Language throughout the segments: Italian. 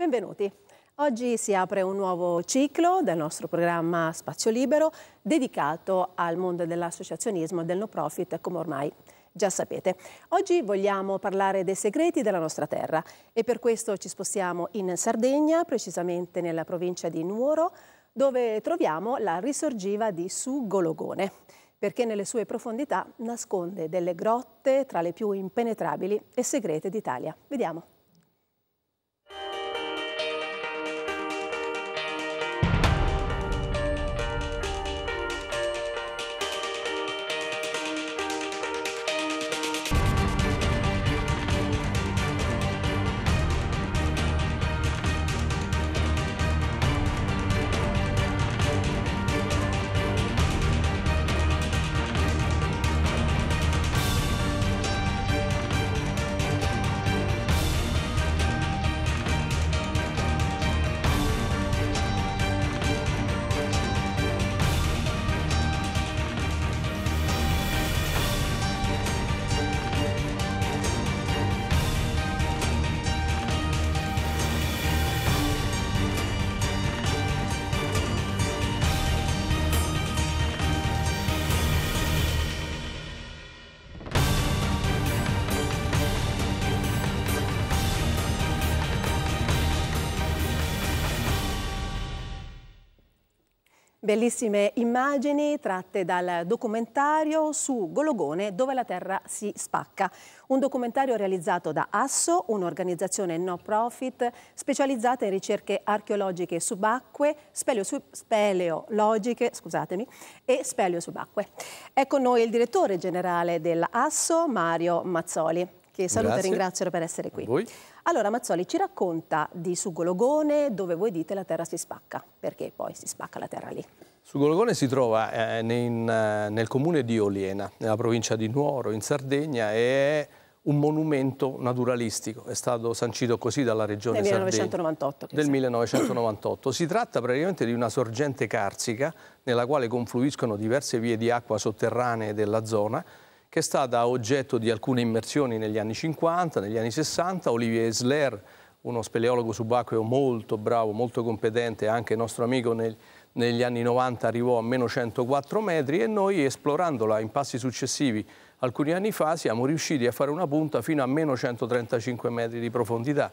Benvenuti. Oggi si apre un nuovo ciclo del nostro programma Spazio Libero dedicato al mondo dell'associazionismo e del no profit come ormai già sapete. Oggi vogliamo parlare dei segreti della nostra terra e per questo ci spostiamo in Sardegna, precisamente nella provincia di Nuoro, dove troviamo la risorgiva di Sugologone, perché nelle sue profondità nasconde delle grotte tra le più impenetrabili e segrete d'Italia. Vediamo. Bellissime immagini tratte dal documentario su Gologone dove la terra si spacca. Un documentario realizzato da Asso, un'organizzazione no profit specializzata in ricerche archeologiche subacquee, speleo, speleologiche scusatemi, e speleo subacquee. È con noi il direttore generale dell'Asso, Mario Mazzoli. Che saluto e ringrazio per essere qui. Allora Mazzoli ci racconta di Sugologone dove voi dite la terra si spacca, perché poi si spacca la terra lì. Sugologone si trova eh, in, eh, nel comune di Oliena, nella provincia di Nuoro, in Sardegna, e è un monumento naturalistico, è stato sancito così dalla regione del 1998, Sardegna, del 1998. Si tratta praticamente di una sorgente carsica nella quale confluiscono diverse vie di acqua sotterranee della zona che è stata oggetto di alcune immersioni negli anni 50, negli anni 60. Olivier Esler, uno speleologo subacqueo molto bravo, molto competente, anche nostro amico nel, negli anni 90 arrivò a meno 104 metri e noi esplorandola in passi successivi alcuni anni fa siamo riusciti a fare una punta fino a meno 135 metri di profondità.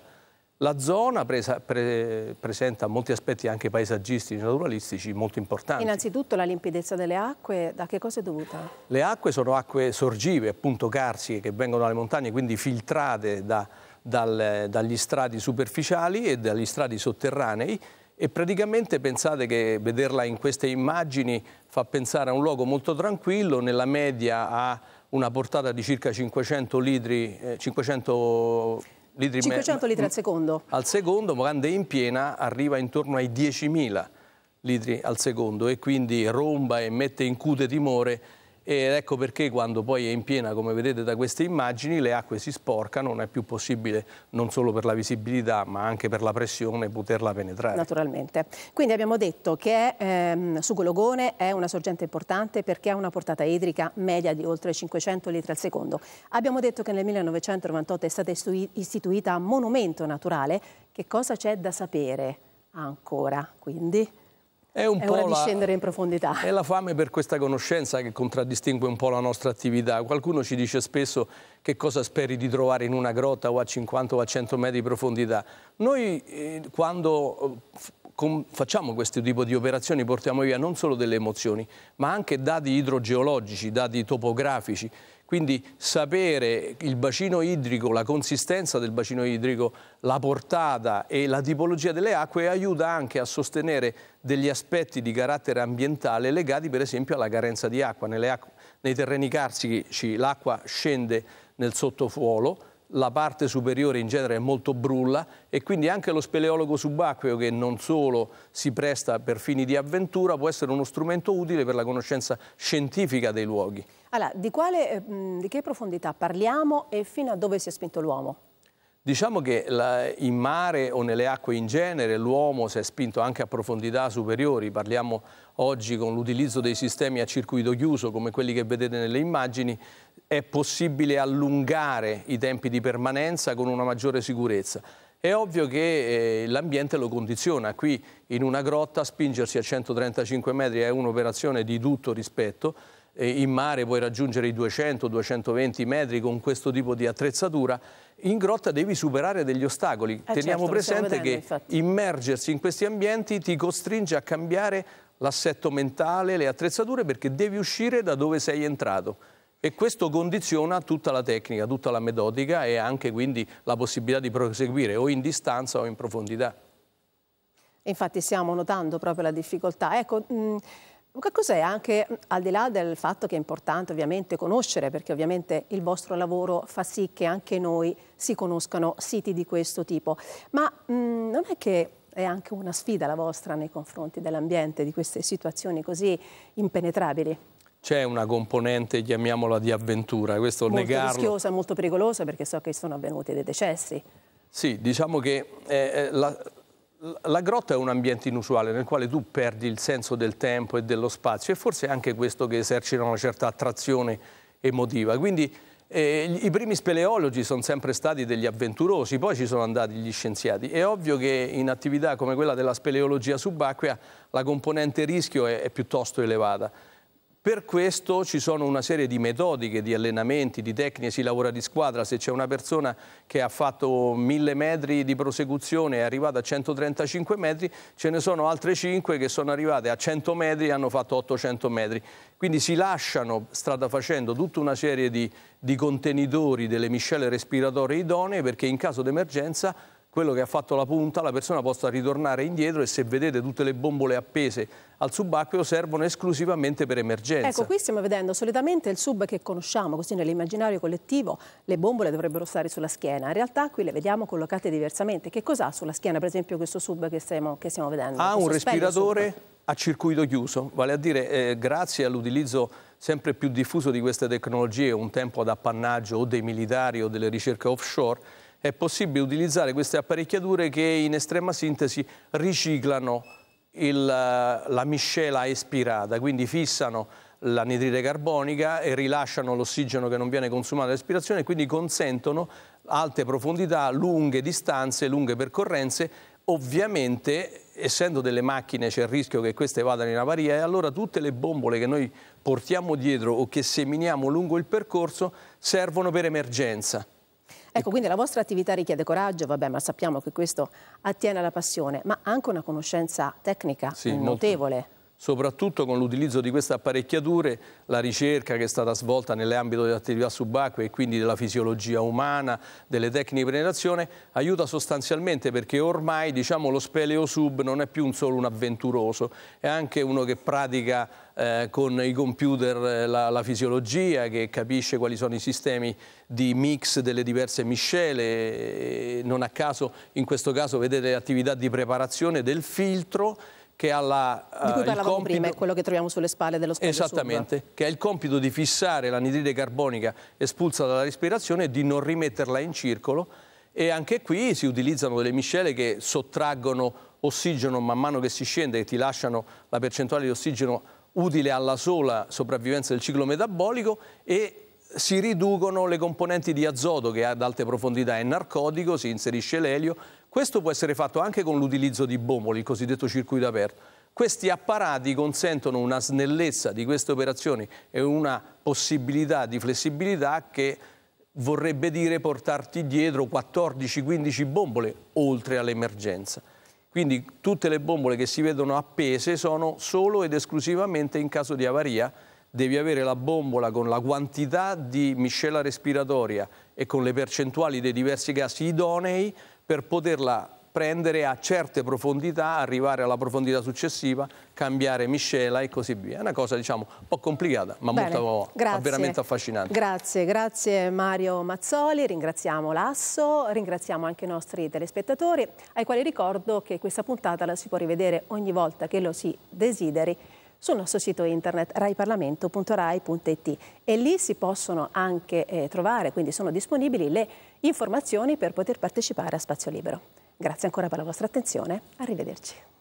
La zona presa, pre, presenta molti aspetti anche paesaggistici, e naturalistici molto importanti. Innanzitutto la limpidezza delle acque, da che cosa è dovuta? Le acque sono acque sorgive, appunto carsiche, che vengono dalle montagne, quindi filtrate da, dal, dagli strati superficiali e dagli strati sotterranei e praticamente pensate che vederla in queste immagini fa pensare a un luogo molto tranquillo, nella media ha una portata di circa 500 litri, eh, 500 litri 500 litri al secondo? Al secondo, Morande in piena arriva intorno ai 10.000 litri al secondo e quindi romba e mette in cute timore ed ecco perché quando poi è in piena, come vedete da queste immagini, le acque si sporcano, non è più possibile non solo per la visibilità ma anche per la pressione poterla penetrare. Naturalmente. Quindi abbiamo detto che ehm, su Gologone è una sorgente importante perché ha una portata idrica media di oltre 500 litri al secondo. Abbiamo detto che nel 1998 è stata istituita monumento naturale. Che cosa c'è da sapere ancora quindi? È un è po' di la, scendere in profondità. È la fame per questa conoscenza che contraddistingue un po' la nostra attività. Qualcuno ci dice spesso che cosa speri di trovare in una grotta o a 50 o a 100 metri di profondità. Noi eh, quando eh, facciamo questo tipo di operazioni portiamo via non solo delle emozioni, ma anche dati idrogeologici, dati topografici. Quindi sapere il bacino idrico, la consistenza del bacino idrico, la portata e la tipologia delle acque aiuta anche a sostenere degli aspetti di carattere ambientale legati per esempio alla carenza di acqua. Nelle acque, nei terreni carsici l'acqua scende nel sottofuolo, la parte superiore in genere è molto brulla e quindi anche lo speleologo subacqueo che non solo si presta per fini di avventura può essere uno strumento utile per la conoscenza scientifica dei luoghi. Allora, di, quale, eh, di che profondità parliamo e fino a dove si è spinto l'uomo? Diciamo che la, in mare o nelle acque in genere l'uomo si è spinto anche a profondità superiori, parliamo oggi con l'utilizzo dei sistemi a circuito chiuso come quelli che vedete nelle immagini, è possibile allungare i tempi di permanenza con una maggiore sicurezza. È ovvio che eh, l'ambiente lo condiziona, qui in una grotta spingersi a 135 metri è un'operazione di tutto rispetto, eh, in mare puoi raggiungere i 200-220 metri con questo tipo di attrezzatura, in grotta devi superare degli ostacoli. Eh Teniamo certo, presente vedendo, che infatti. immergersi in questi ambienti ti costringe a cambiare l'assetto mentale, le attrezzature perché devi uscire da dove sei entrato. E questo condiziona tutta la tecnica, tutta la metodica e anche quindi la possibilità di proseguire o in distanza o in profondità. Infatti stiamo notando proprio la difficoltà. Ecco, mh, mm, che cos'è anche mm, al di là del fatto che è importante ovviamente conoscere, perché ovviamente il vostro lavoro fa sì che anche noi si conoscano siti di questo tipo, ma mh, mm, non è che è anche una sfida la vostra nei confronti dell'ambiente, di queste situazioni così impenetrabili? c'è una componente, chiamiamola, di avventura. Questo molto negarlo... rischiosa, molto pericolosa, perché so che sono avvenuti dei decessi. Sì, diciamo che eh, eh, la, la grotta è un ambiente inusuale nel quale tu perdi il senso del tempo e dello spazio e forse è anche questo che esercita una certa attrazione emotiva. Quindi eh, i primi speleologi sono sempre stati degli avventurosi, poi ci sono andati gli scienziati. È ovvio che in attività come quella della speleologia subacquea la componente rischio è, è piuttosto elevata. Per questo ci sono una serie di metodiche, di allenamenti, di tecniche, si lavora di squadra. Se c'è una persona che ha fatto 1000 metri di prosecuzione e è arrivata a 135 metri, ce ne sono altre 5 che sono arrivate a 100 metri e hanno fatto 800 metri. Quindi si lasciano, strada facendo, tutta una serie di, di contenitori delle miscele respiratorie idonee perché in caso d'emergenza quello che ha fatto la punta, la persona possa ritornare indietro e se vedete tutte le bombole appese al subacqueo servono esclusivamente per emergenza. Ecco, qui stiamo vedendo solitamente il sub che conosciamo, così nell'immaginario collettivo le bombole dovrebbero stare sulla schiena, in realtà qui le vediamo collocate diversamente. Che cos'ha sulla schiena per esempio questo sub che stiamo, che stiamo vedendo? Ha un respiratore a circuito chiuso, vale a dire eh, grazie all'utilizzo sempre più diffuso di queste tecnologie, un tempo ad appannaggio o dei militari o delle ricerche offshore, è possibile utilizzare queste apparecchiature che in estrema sintesi riciclano il, eh, la miscela espirata, quindi fissano l'anidride carbonica e rilasciano l'ossigeno che non viene consumato dall'espirazione e quindi consentono alte profondità, lunghe distanze, lunghe percorrenze. Ovviamente, essendo delle macchine, c'è il rischio che queste vadano in avaria e allora tutte le bombole che noi portiamo dietro o che seminiamo lungo il percorso servono per emergenza. Ecco, quindi la vostra attività richiede coraggio, vabbè, ma sappiamo che questo attiene alla passione, ma anche una conoscenza tecnica sì, notevole. Molto. Soprattutto con l'utilizzo di queste apparecchiature, la ricerca che è stata svolta nell'ambito delle attività subacquee e quindi della fisiologia umana, delle tecniche di penetrazione, aiuta sostanzialmente perché ormai diciamo, lo speleo sub non è più un solo un avventuroso, è anche uno che pratica eh, con i computer eh, la, la, fisiologia, che capisce quali sono i sistemi di mix delle diverse miscele, non a caso in questo caso vedete le attività di preparazione del filtro che ha la, uh, di cui eh, parlavamo compito... prima, è quello che troviamo sulle spalle dello spazio Esattamente, sub. che ha il compito di fissare l'anidride carbonica espulsa dalla respirazione e di non rimetterla in circolo e anche qui si utilizzano delle miscele che sottraggono ossigeno man mano che si scende e ti lasciano la percentuale di ossigeno utile alla sola sopravvivenza del ciclo metabolico e si riducono le componenti di azoto che ad alte profondità è narcotico, si inserisce l'elio questo può essere fatto anche con l'utilizzo di bomboli, il cosiddetto circuito aperto. Questi apparati consentono una snellezza di queste operazioni e una possibilità di flessibilità che vorrebbe dire portarti dietro 14-15 bombole oltre all'emergenza. Quindi tutte le bombole che si vedono appese sono solo ed esclusivamente in caso di avaria. Devi avere la bombola con la quantità di miscela respiratoria e con le percentuali dei diversi gas idonei per poterla prendere a certe profondità, arrivare alla profondità successiva, cambiare miscela e così via. È una cosa diciamo un po' complicata ma Bene, molto, veramente affascinante. Grazie, grazie Mario Mazzoli, ringraziamo Lasso, ringraziamo anche i nostri telespettatori ai quali ricordo che questa puntata la si può rivedere ogni volta che lo si desideri sul nostro sito internet raiparlamento.rai.it e lì si possono anche eh, trovare, quindi sono disponibili le informazioni per poter partecipare a Spazio Libero. Grazie ancora per la vostra attenzione, arrivederci.